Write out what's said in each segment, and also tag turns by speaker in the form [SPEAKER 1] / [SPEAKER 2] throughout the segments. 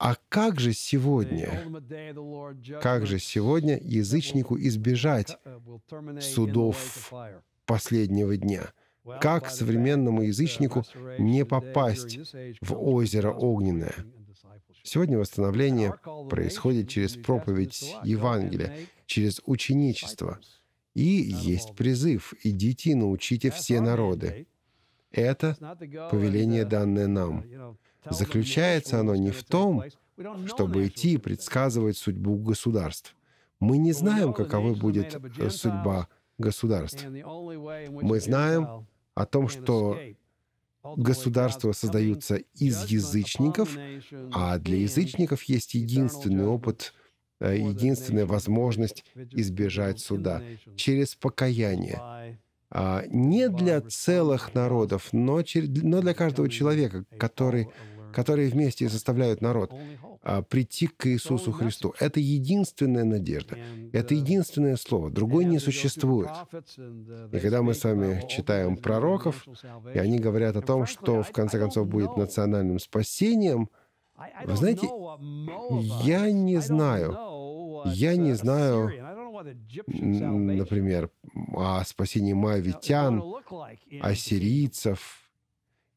[SPEAKER 1] А как же сегодня, как же сегодня язычнику избежать э, судов последнего дня? Как современному язычнику uh, не попасть в озеро огненное? Сегодня восстановление происходит через проповедь Евангелия, через ученичество. И есть призыв «Идите и научите все народы». Это повеление, uh, данное нам. Uh, Заключается оно не в том, чтобы идти и предсказывать судьбу государств. Мы не знаем, каковой будет э, судьба государств. Мы знаем о том, что государства создаются из язычников, а для язычников есть единственный опыт, э, единственная возможность избежать суда через покаяние. А, не для целых народов, но для каждого человека, который которые вместе составляют народ, а, прийти к Иисусу Христу. Это единственная надежда, это единственное слово, другое не существует. И когда мы с вами читаем пророков, и они говорят о том, что в конце концов будет национальным спасением, вы знаете, я не знаю, я не знаю, например, о спасении моавитян, а, ассирийцев,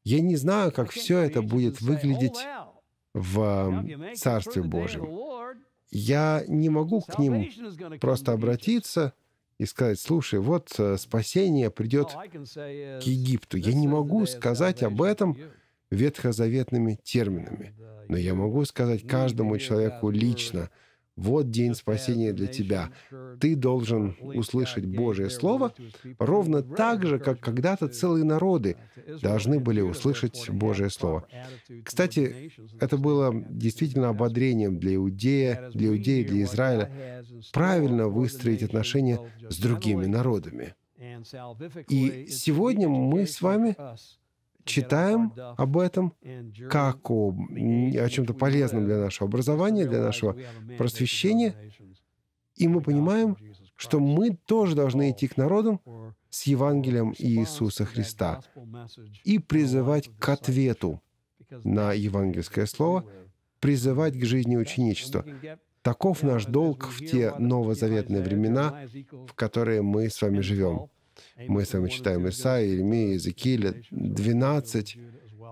[SPEAKER 1] я не знаю, как все это будет oh, выглядеть в Царстве Божьем. Я не могу к ним просто обратиться и сказать, слушай, вот э, спасение придет к Египту. Я не uh, могу сказать об этом ветхозаветными терминами, но я могу сказать каждому человеку лично – вот день спасения для тебя. Ты должен услышать Божье Слово ровно так же, как когда-то целые народы должны были услышать Божье Слово. Кстати, это было действительно ободрением для Иудея, для Иудеи, для Израиля правильно выстроить отношения с другими народами. И сегодня мы с вами читаем об этом как о, о чем-то полезном для нашего образования, для нашего просвещения, и мы понимаем, что мы тоже должны идти к народам с Евангелием Иисуса Христа и призывать к ответу на евангельское слово, призывать к жизни ученичества. Таков наш долг в те новозаветные времена, в которые мы с вами живем. Мы с вами читаем Исаия, Иеремия, Иезекииля 12.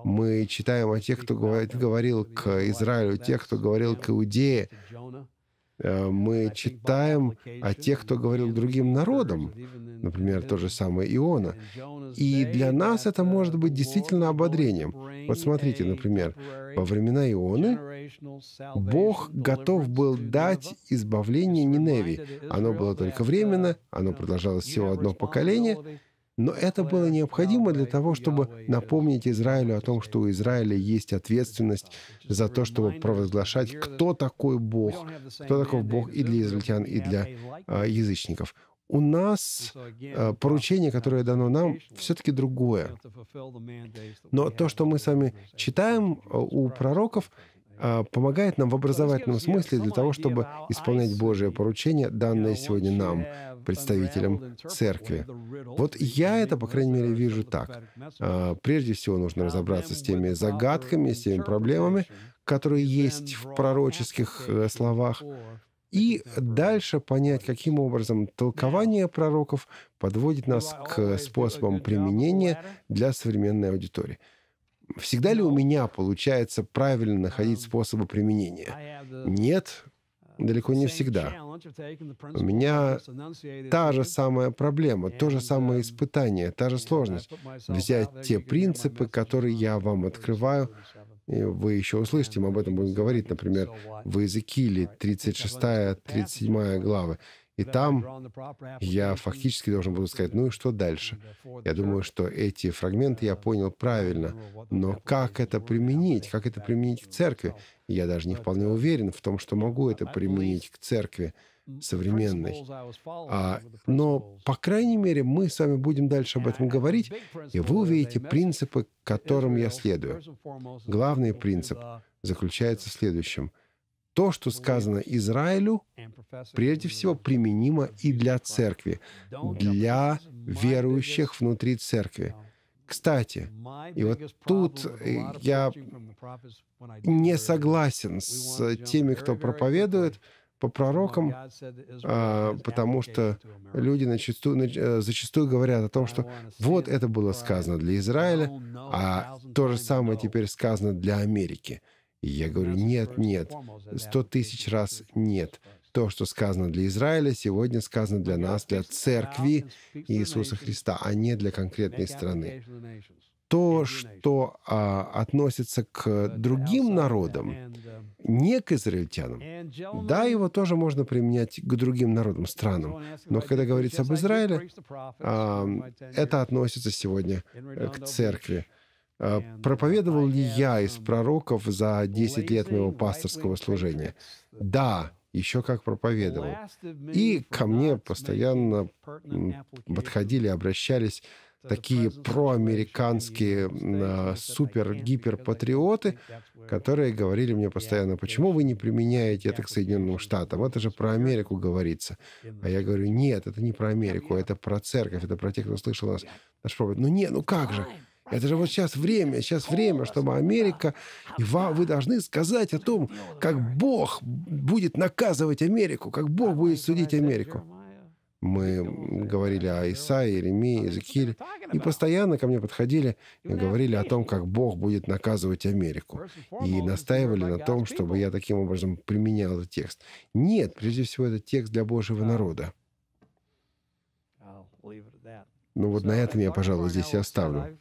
[SPEAKER 1] Мы читаем о тех, кто говорит, говорил к Израилю, тех, кто говорил к Иудее. Э, мы читаем о тех, кто говорил другим народам, например, то же самое Иона. И для нас это может быть действительно ободрением. Вот смотрите, например, во времена Ионы Бог готов был дать избавление Ниневии. Оно было только временно, uh, оно продолжалось всего одно поколение, но это было необходимо для того, чтобы напомнить Израилю о том, что у Израиля есть ответственность за то, чтобы провозглашать, кто такой Бог, кто такой Бог и для израильтян, и для а, язычников. У нас а, поручение, которое дано нам, все-таки другое. Но то, что мы с вами читаем а, у пророков, а, помогает нам в образовательном смысле для того, чтобы исполнять Божие поручение, данное сегодня нам представителям церкви. Вот я это, по крайней мере, вижу так. А, прежде всего нужно разобраться с теми загадками, с теми проблемами, которые есть в пророческих э, словах, и дальше понять, каким образом толкование пророков подводит нас к способам применения для современной аудитории. Всегда ли у меня получается правильно находить способы применения? Нет, далеко не всегда. У меня та же самая проблема, то же самое испытание, та же сложность. Взять те принципы, которые я вам открываю, и вы еще услышите, мы об этом будем говорить, например, в Иезекииле 36-37 главы. И там я фактически должен буду сказать, ну и что дальше? Я думаю, что эти uh, фрагменты я понял правильно, но как это применить? Как это применить к церкви? Я даже не вполне uh, уверен в том, что могу это применить к церкви современной. А, но, по крайней мере, мы с вами будем дальше об этом говорить, и вы увидите принципы, которым я следую. Главный принцип uh, заключается в следующем то, что сказано Израилю, прежде всего применимо и для церкви, для верующих внутри церкви. Кстати, и вот тут э, я не согласен с теми, кто проповедует по пророкам, а, потому что люди э, зачастую говорят о том, что вот это было сказано для Израиля, а то же самое теперь сказано для Америки. Я говорю, нет, нет, сто тысяч раз нет. То, что сказано для Израиля, сегодня сказано для нас, для церкви Иисуса Христа, а не для конкретной страны. То, что а, относится к другим народам, um, не к израильтянам, да, его тоже можно применять к другим народам, странам, но когда говорится об Израиле, а, это относится сегодня э, к церкви. Э, проповедовал ли я из um, пророков за 10 лет моего пасторского служения? Да, еще как проповедовал. И ко мне постоянно подходили, обращались такие проамериканские а, супер-гиперпатриоты, которые говорили мне постоянно, почему вы не применяете это к Соединенным Штатам? Это же про Америку говорится. А я говорю, нет, это не про Америку, это про церковь, это про тех, кто слышал нас. Наш проповедь. Ну не, ну как же? Это же вот сейчас время, сейчас время, чтобы Америка... И вы должны сказать о том, как Бог будет наказывать Америку, как Бог будет судить Америку. Мы говорили о Исаии, Иеремии, Иезекииле, и постоянно ко мне подходили и говорили о том, как Бог будет наказывать Америку. И настаивали на том, чтобы я таким образом применял этот текст. Нет, прежде всего, это текст для Божьего народа. Ну вот на этом я, пожалуй, здесь и оставлю.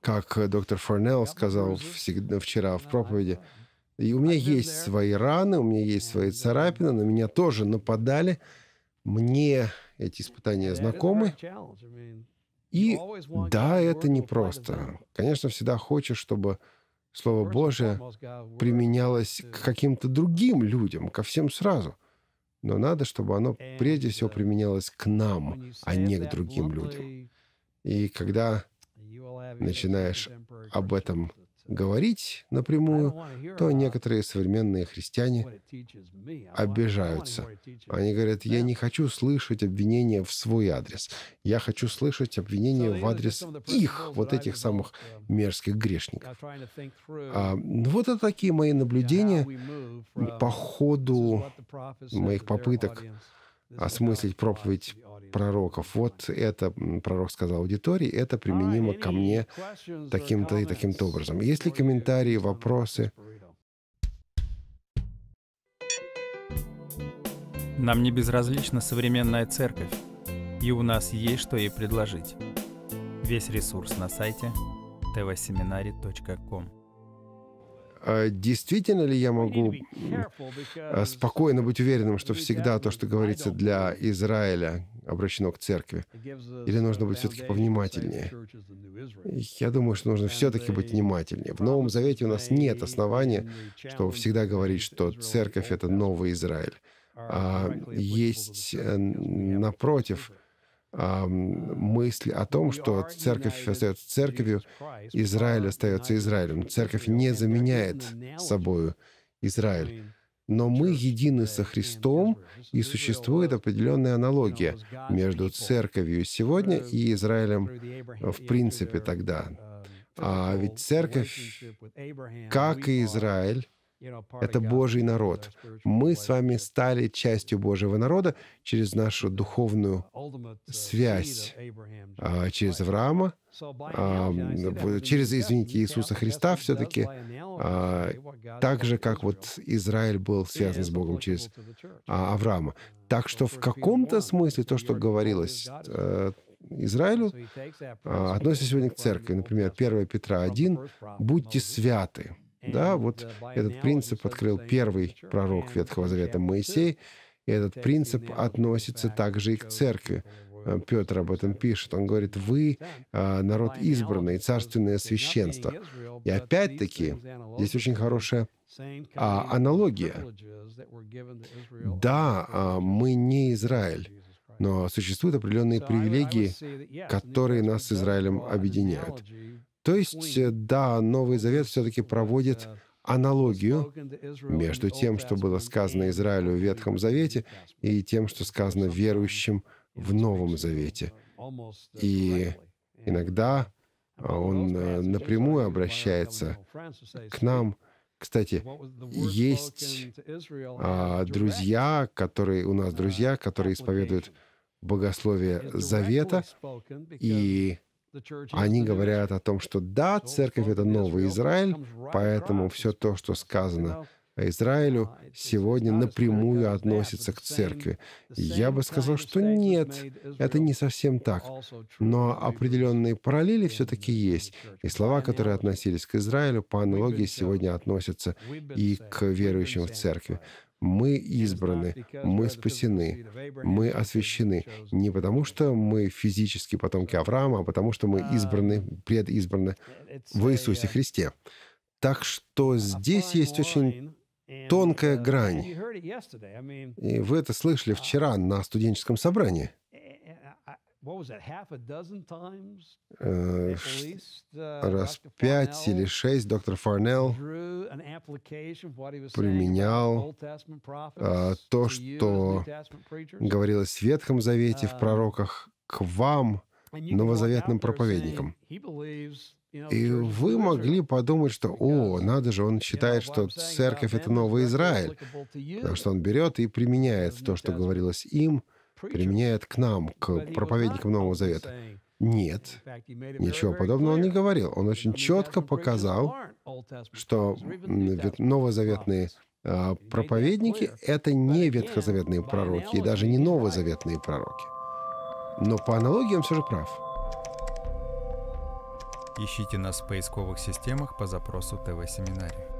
[SPEAKER 1] Как э, доктор Форнелл сказал всегда, вчера в проповеди, uh, и у меня есть свои раны, у меня есть свои uh, царапины, на меня тоже нападали. Мне эти испытания знакомы. И да, это непросто. Конечно, всегда хочешь, чтобы Слово Божие применялось к каким-то другим людям, ко всем сразу. Но надо, чтобы оно прежде всего uh, применялось к нам, а не к другим людям. И когда начинаешь об этом говорить напрямую, то некоторые современные христиане обижаются. Они говорят, я не хочу слышать обвинения в свой адрес. Я хочу слышать обвинения в адрес их, вот этих самых мерзких грешников. А, ну, вот это такие мои наблюдения по ходу моих попыток осмыслить проповедь пророков. Вот это пророк сказал аудитории, это а, применимо ко мне таким-то и таким-то образом. Есть ли комментарии, вопросы? Нам не безразлична современная церковь, и у нас есть что ей предложить. Весь ресурс на сайте tvseminary.com. А, действительно ли я могу а, спокойно быть уверенным, что всегда то, что говорится для Израиля, обращено к церкви? Или нужно быть все-таки повнимательнее? Я думаю, что нужно все-таки быть внимательнее. В Новом Завете у нас нет основания, чтобы всегда говорить, что церковь — это новый Израиль. А есть, э, напротив, мысль о том, что церковь остается церковью, Израиль остается Израилем. Церковь не заменяет собою Израиль. Но мы едины со Христом, и существует определенная аналогия между церковью сегодня и Израилем э, в принципе тогда. А ведь церковь, как и Израиль, это Божий народ. Мы с вами стали частью Божьего народа через нашу духовную связь, а, через Авраама, а, через, извините, Иисуса Христа все-таки, а, так же, как вот Израиль был связан с Богом через Авраама. Так что в каком-то смысле то, что говорилось э, Израилю, относится сегодня к церкви. Например, 1 Петра 1 «Будьте святы». Да, вот этот принцип открыл первый пророк Ветхого Завета Моисей, и этот принцип относится также и к церкви. Э, Петр об этом пишет. Он говорит, вы а, народ избранный, царственное священство. И опять-таки, здесь очень хорошая а, аналогия. Да, а, мы не Израиль, но существуют определенные привилегии, которые нас с Израилем объединяют. То есть, э, да, Новый Завет все-таки проводит аналогию между тем, что было сказано Израилю в Ветхом Завете, и тем, что сказано верующим в Новом Завете. И иногда а, он э, напрямую обращается к нам. Кстати, есть а, друзья, которые у нас друзья, которые исповедуют богословие Завета, и они говорят о том, что да, церковь — это новый Израиль, поэтому все то, что сказано Израилю, uh, сегодня напрямую относится к церкви. Я бы сказал, что нет, это не совсем так. Но определенные параллели все-таки есть. И слова, которые относились к Израилю, по аналогии сегодня относятся и к верующим в церкви. Мы избраны, мы спасены, мы освящены. Не потому, что мы физически потомки Авраама, а потому, что мы избраны, предизбраны в Иисусе Христе. Так что здесь есть очень тонкая грань. И вы это слышали вчера на студенческом собрании раз пять или шесть доктор Фарнелл применял а, то, что говорилось в Ветхом Завете, в um, пророках, к вам, новозаветным проповедникам. И вы могли подумать, что, о, надо же, он считает, что церковь — это Новый Израиль, потому что он берет и применяет то, что говорилось им — применяет к нам, к проповедникам Нового Завета. Нет, ничего подобного он не говорил. Он очень четко показал, что новозаветные а, проповедники — это не ветхозаветные пророки и даже не новозаветные пророки. Но по аналогии он все же прав. Ищите нас в поисковых системах по запросу ТВ-семинария.